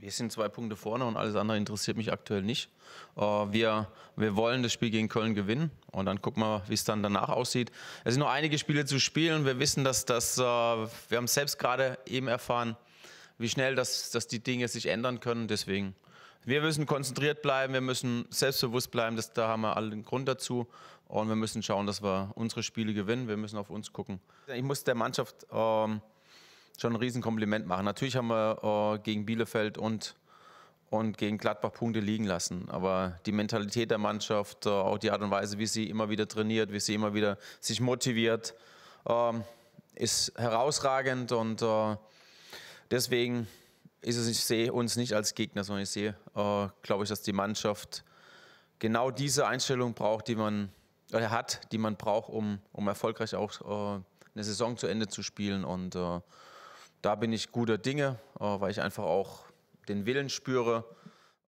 wir sind zwei Punkte vorne und alles andere interessiert mich aktuell nicht. Äh, wir, wir wollen das Spiel gegen Köln gewinnen und dann gucken wir, wie es dann danach aussieht. Es sind noch einige Spiele zu spielen. Wir wissen, dass das, äh, wir haben selbst gerade eben erfahren, wie schnell das, dass die Dinge sich ändern können. Deswegen, wir müssen konzentriert bleiben, wir müssen selbstbewusst bleiben, das, da haben wir allen Grund dazu. Und wir müssen schauen, dass wir unsere Spiele gewinnen. Wir müssen auf uns gucken. Ich muss der Mannschaft. Ähm, schon ein Riesenkompliment machen. Natürlich haben wir äh, gegen Bielefeld und, und gegen Gladbach Punkte liegen lassen. Aber die Mentalität der Mannschaft, äh, auch die Art und Weise, wie sie immer wieder trainiert, wie sie immer wieder sich motiviert, äh, ist herausragend. Und äh, deswegen ist es, ich sehe uns nicht als Gegner, sondern ich sehe, äh, glaube ich, dass die Mannschaft genau diese Einstellung braucht, die man oder äh, hat, die man braucht, um, um erfolgreich auch eine Saison zu Ende zu spielen. Und äh, da bin ich guter Dinge, äh, weil ich einfach auch den Willen spüre,